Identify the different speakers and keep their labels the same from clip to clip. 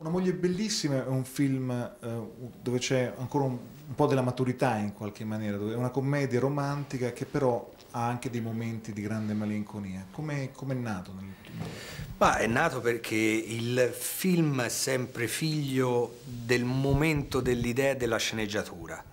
Speaker 1: Una moglie bellissima è un film eh, dove c'è ancora un, un, po' della maturità in qualche maniera, è una commedia romantica che però ha anche dei momenti di grande malinconia. Come è nato? Nel...
Speaker 2: Ma è nato perché il film è sempre figlio del momento dell'idea e della sceneggiatura.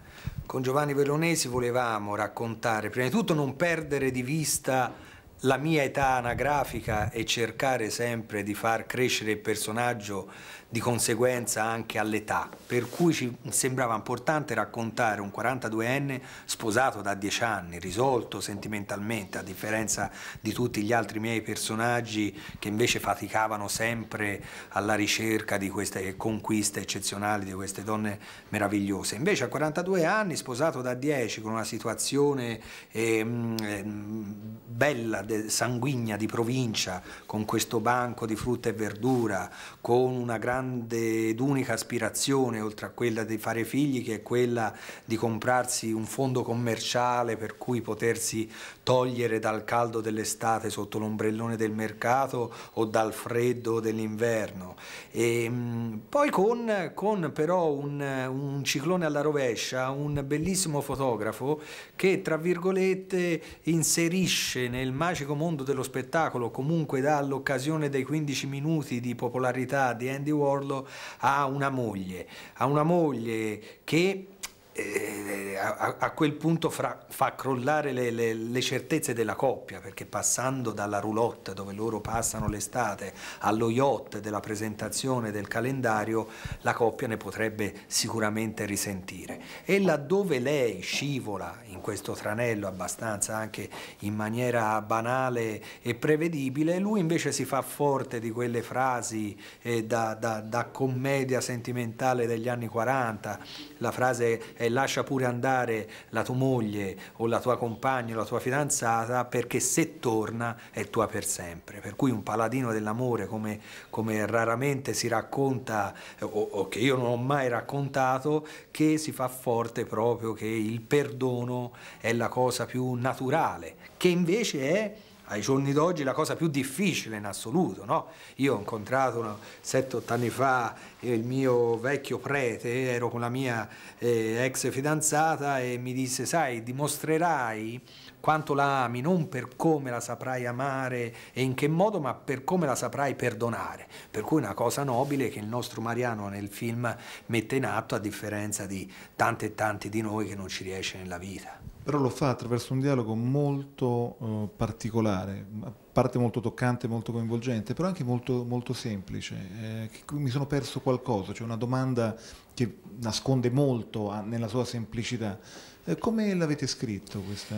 Speaker 2: Con Giovanni Veronesi volevamo raccontare, prima di tutto non perdere di vista la mia età anagrafica e cercare sempre di far crescere il personaggio di conseguenza anche all'età, per cui ci sembrava importante raccontare un 42enne sposato da 10 anni, risolto sentimentalmente, a differenza di tutti gli altri miei personaggi che invece faticavano sempre alla ricerca di queste conquiste eccezionali, di queste donne meravigliose. Invece a 42 anni, sposato da 10, con una situazione eh, bella, sanguigna di provincia, con questo banco di frutta e verdura, con una grande grande ed unica aspirazione, oltre a quella di fare figli, che è quella di comprarsi un fondo commerciale per cui potersi togliere dal caldo dell'estate sotto l'ombrellone del mercato o dal freddo dell'inverno. E, ehm, poi con, con però un, un, ciclone alla rovescia, un bellissimo fotografo che tra virgolette inserisce nel magico mondo dello spettacolo, comunque dall'occasione dei 15 minuti di popolarità di Andy Warhol, Orlo ha una moglie, ha una moglie che eh, a, a, quel punto fra, fa crollare le, le, le, certezze della coppia, perché passando dalla roulotte dove loro passano l'estate allo yacht della presentazione del calendario, la coppia ne potrebbe sicuramente risentire. E laddove lei scivola questo tranello abbastanza anche in maniera banale e prevedibile, lui invece si fa forte di quelle frasi eh, da, da, da, commedia sentimentale degli anni 40, la frase è lascia pure andare la tua moglie o la tua compagna o la tua fidanzata perché se torna è tua per sempre, per cui un paladino dell'amore come, come raramente si racconta eh, o, o che io non ho mai raccontato, che si fa forte proprio che il perdono è la cosa più naturale, che invece è ai giorni d'oggi la cosa più difficile in assoluto. No? Io ho incontrato 7-8 anni fa il mio vecchio prete, ero con la mia eh, ex fidanzata e mi disse, sai, dimostrerai quanto la ami, non per come la saprai amare e in che modo, ma per come la saprai perdonare. Per cui una cosa nobile che il nostro Mariano nel film mette in atto a differenza di tante e tanti di noi che non ci riesce nella vita
Speaker 1: però lo fa attraverso un dialogo molto eh, particolare, a parte molto toccante, molto coinvolgente, però anche molto, molto semplice. Eh, mi sono perso qualcosa, cioè una domanda che nasconde molto a, ah, nella sua semplicità. Eh, come l'avete scritto questa?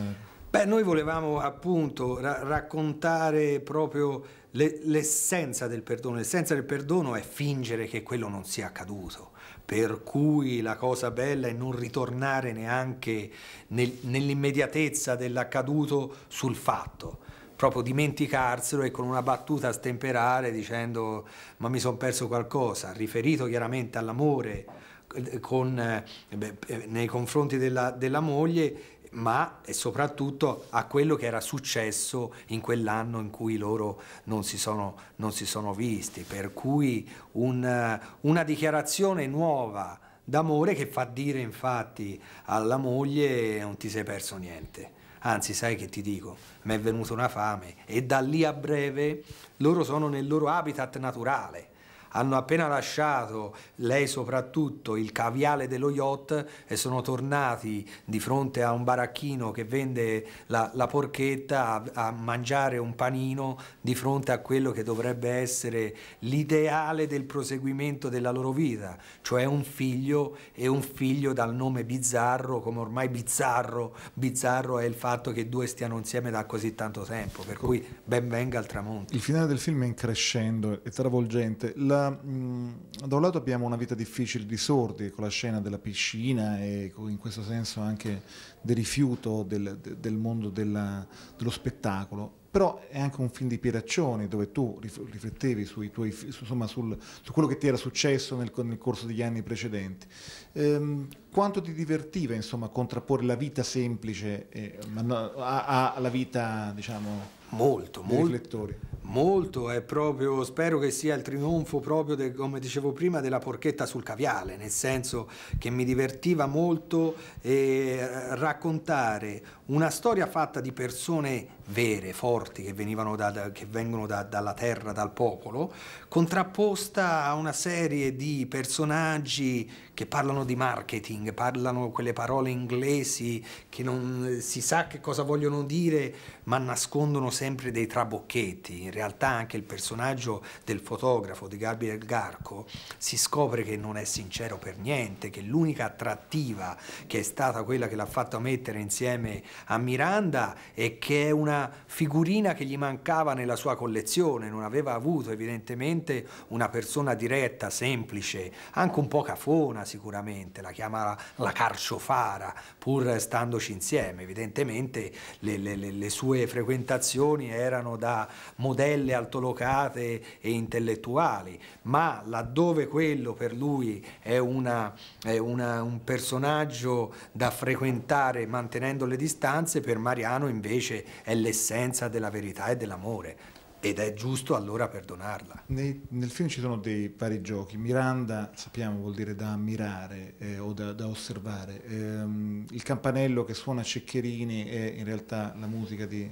Speaker 2: Beh, noi volevamo appunto ra raccontare proprio l'essenza del perdono. L'essenza del perdono è fingere che quello non sia accaduto, per cui la cosa bella è non ritornare neanche nel nell'immediatezza dell'accaduto sul fatto, proprio dimenticarselo e con una battuta stemperare dicendo ma mi sono perso qualcosa, riferito chiaramente all'amore eh, con, eh, beh, eh, nei confronti della, della moglie ma soprattutto a quello che era successo in quell'anno in cui loro non si sono, non si sono visti. Per cui un, una dichiarazione nuova d'amore che fa dire infatti alla moglie non ti sei perso niente. Anzi, sai che ti dico, mi è venuta una fame e da lì a breve loro sono nel loro habitat naturale hanno appena lasciato, lei soprattutto, il caviale dello yacht e sono tornati di fronte a un baracchino che vende la, la porchetta a, a mangiare un panino di fronte a quello che dovrebbe essere l'ideale del proseguimento della loro vita, cioè un figlio e un figlio dal nome bizzarro, come ormai bizzarro, bizzarro è il fatto che due stiano insieme da così tanto tempo, per cui ben venga al tramonto.
Speaker 1: Il finale del film è in crescendo, è travolgente. La da un lato abbiamo una vita difficile di sordi con la scena della piscina e in questo senso anche del rifiuto del, del mondo della, dello spettacolo, però è anche un film di Pieraccioni dove tu riflettevi tuoi, su, insomma, sul, su quello che ti era successo nel, nel corso degli anni precedenti. Ehm, quanto ti divertiva insomma, contrapporre la vita semplice eh, alla vita diciamo, Molto,
Speaker 2: molto. Molto, è proprio, spero che sia il trionfo proprio, de, come dicevo prima, della porchetta sul caviale, nel senso che mi divertiva molto eh, raccontare una storia fatta di persone vere, forti, che, da, da, che vengono da, dalla terra, dal popolo, contrapposta a una serie di personaggi che parlano di marketing, parlano quelle parole inglesi che non si sa che cosa vogliono dire, ma nascondono sempre dei trabocchetti, in realtà anche il personaggio del fotografo di Gabriel Garco si scopre che non è sincero per niente, che l'unica attrattiva che è stata quella che l'ha fatto mettere insieme a Miranda è che è una figurina che gli mancava nella sua collezione, non aveva avuto evidentemente una persona diretta, semplice, anche un po' cafona sicuramente, la chiama la carciofara, pur standoci insieme, evidentemente le, le, le sue frequentazioni relazioni erano da modelle altolocate e intellettuali, ma laddove quello per lui è, una, è una, un personaggio da frequentare mantenendo le distanze, per Mariano invece è l'essenza della verità e dell'amore ed è giusto allora perdonarla.
Speaker 1: Nei, nel film ci sono dei vari giochi, Miranda sappiamo vuol dire da ammirare eh, o da, da osservare, ehm, il campanello che suona Ceccherini è in realtà la musica di...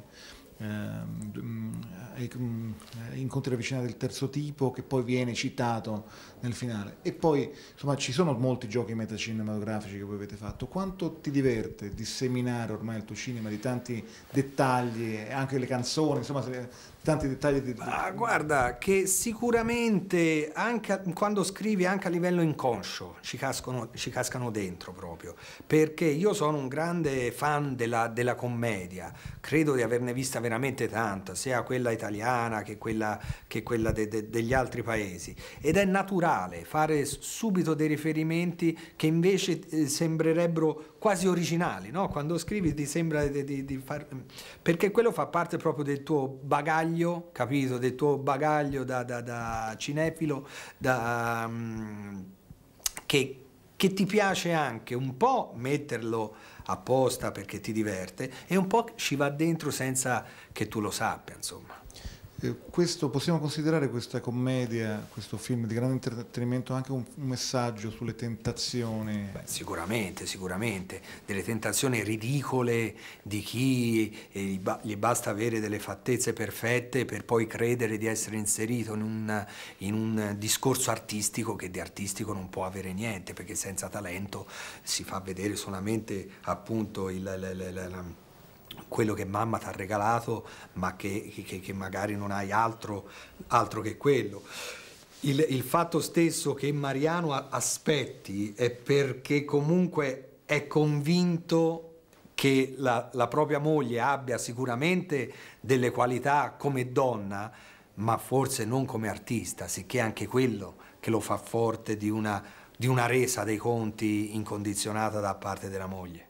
Speaker 1: Ehm, mm, eh, mm, eh, incontri avvicinati del terzo tipo che poi viene citato nel finale e poi insomma ci sono molti giochi metacinematografici che voi avete fatto quanto ti diverte disseminare ormai il tuo cinema di tanti dettagli eh, anche le canzoni insomma tanti dettagli di... ah, guarda che sicuramente anche
Speaker 2: quando scrivi anche a livello inconscio ci, cascono, ci cascano dentro proprio perché io sono un grande fan della, della commedia credo di averne vista veramente veramente tanta, sia quella italiana che quella, che quella de, de, degli altri paesi. Ed è naturale fare subito dei riferimenti che invece eh, sembrerebbero quasi originali, no? quando scrivi ti sembra di, di, di far... perché quello fa parte proprio del tuo bagaglio, capito? Del tuo bagaglio da, da, da cinefilo, da, um, che che ti piace anche un po' metterlo apposta perché ti diverte e un po' ci va dentro senza che tu lo sappia, insomma.
Speaker 1: Eh, questo, possiamo considerare questa commedia, questo film di grande intrattenimento anche un, un messaggio sulle tentazioni? Beh,
Speaker 2: sicuramente, sicuramente, delle tentazioni ridicole di chi eh, gli basta avere delle fattezze perfette per poi credere di essere inserito in un, in un discorso artistico che di artistico non può avere niente perché senza talento si fa vedere solamente appunto il... il, il, il quello che mamma ti ha regalato, ma che, che, che magari non hai altro, altro che quello. Il, il, fatto stesso che Mariano aspetti è perché comunque è convinto che la, la propria moglie abbia sicuramente delle qualità come donna, ma forse non come artista, sicché anche quello che lo fa forte di una, di una resa dei conti incondizionata da parte della moglie.